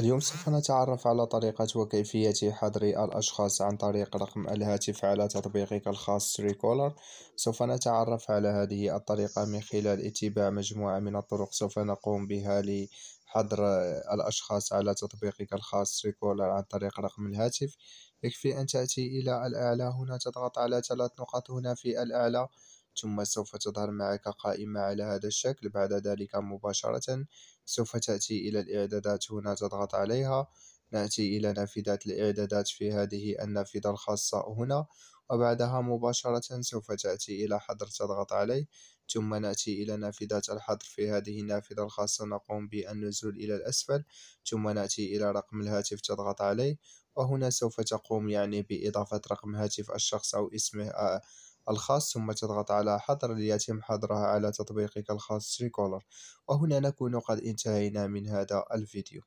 اليوم سوف نتعرف على طريقة وكيفية حظر الأشخاص عن طريق رقم الهاتف على تطبيقك الخاص ريكولر سوف نتعرف على هذه الطريقة من خلال اتباع مجموعة من الطرق سوف نقوم بها لحظر الأشخاص على تطبيقك الخاص ريكولر عن طريق رقم الهاتف يكفي أن تأتي إلى الأعلى هنا تضغط على ثلاث نقط هنا في الأعلى ثم سوف تظهر معك قائمة على هذا الشكل بعد ذلك مباشرة سوف تأتي إلى الإعدادات هنا تضغط عليها نأتي إلى نافذة الإعدادات في هذه النافذة الخاصة هنا وبعدها مباشرة سوف تأتي إلى حظر تضغط عليه ثم نأتي إلى نافذة الحظر في هذه النافذة الخاصة نقوم بالنزول إلى الأسفل ثم نأتي إلى رقم الهاتف تضغط عليه وهنا سوف تقوم يعني بإضافة رقم هاتف الشخص أو اسمه آه، الخاص ثم تضغط على حظر ليتم حظرها على تطبيقك الخاص تريكولر وهنا نكون قد انتهينا من هذا الفيديو